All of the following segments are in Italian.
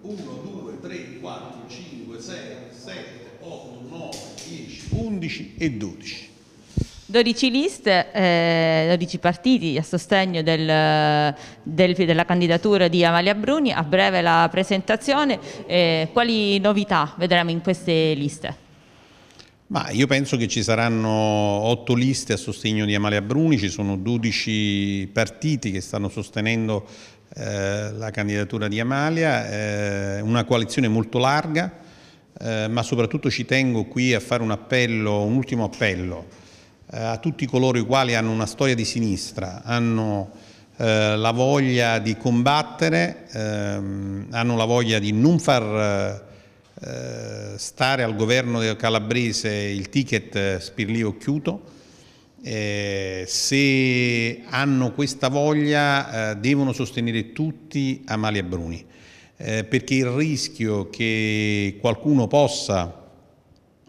1, 2, 3, 4, 5, 6, 7, 8, 9, 10, 11 e 12. 12 liste, eh, 12 partiti a sostegno del, del, della candidatura di Amalia Bruni, a breve la presentazione, eh, quali novità vedremo in queste liste? Ma io penso che ci saranno otto liste a sostegno di Amalia Bruni, ci sono 12 partiti che stanno sostenendo eh, la candidatura di Amalia, eh, una coalizione molto larga, eh, ma soprattutto ci tengo qui a fare un appello, un ultimo appello eh, a tutti coloro i quali hanno una storia di sinistra, hanno eh, la voglia di combattere, ehm, hanno la voglia di non far eh, stare al governo calabrese il ticket eh, Spirlio Chiuto, eh, se hanno questa voglia eh, devono sostenere tutti Amalia Bruni, eh, perché il rischio che qualcuno possa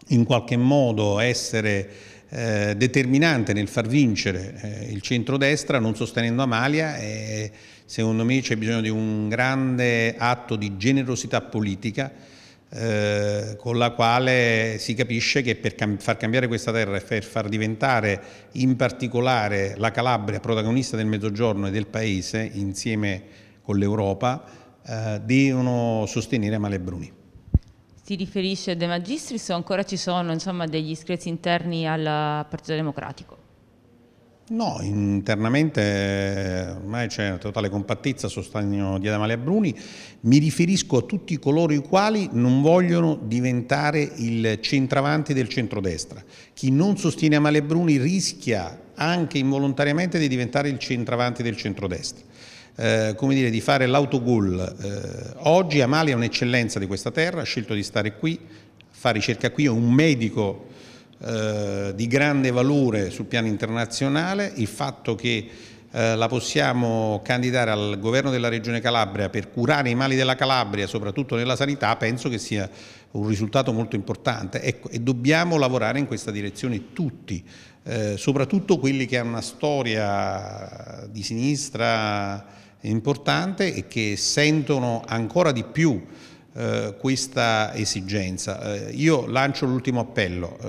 in qualche modo essere eh, determinante nel far vincere eh, il centrodestra non sostenendo Amalia secondo me c'è bisogno di un grande atto di generosità politica eh, con la quale si capisce che per cam far cambiare questa terra e per far diventare in particolare la Calabria protagonista del Mezzogiorno e del Paese insieme con l'Europa eh, devono sostenere Amale Bruni. Si riferisce De Magistris o ancora ci sono insomma, degli screzi interni al Partito Democratico? No, internamente eh, ormai c'è una totale compattezza a sostegno di Adamale Bruni. Mi riferisco a tutti coloro i quali non vogliono diventare il centravanti del centrodestra. Chi non sostiene Amale Bruni rischia anche involontariamente di diventare il centravanti del centrodestra. Eh, come dire, di fare l'autogol. Eh, oggi Amalia è un'eccellenza di questa terra, ha scelto di stare qui, fa ricerca qui, è un medico eh, di grande valore sul piano internazionale, il fatto che eh, la possiamo candidare al governo della Regione Calabria per curare i mali della Calabria, soprattutto nella sanità, penso che sia un risultato molto importante ecco, e dobbiamo lavorare in questa direzione tutti, eh, soprattutto quelli che hanno una storia di sinistra importante e che sentono ancora di più eh, questa esigenza. Eh, io lancio l'ultimo appello, eh,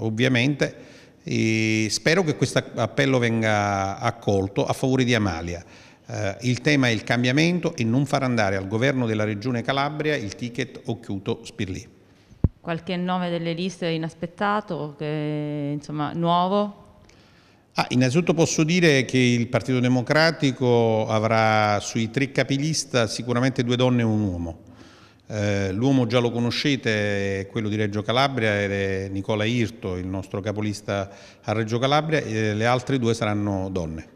ovviamente, e spero che questo appello venga accolto a favore di Amalia. Eh, il tema è il cambiamento e non far andare al governo della Regione Calabria il ticket Occhiuto-Spirlì. Qualche nome delle liste inaspettato, che, insomma, nuovo? Ah, innanzitutto posso dire che il Partito Democratico avrà sui tre capilista sicuramente due donne e un uomo. Eh, l'uomo già lo conoscete, è quello di Reggio Calabria ed è Nicola Irto, il nostro capolista a Reggio Calabria, e le altre due saranno donne.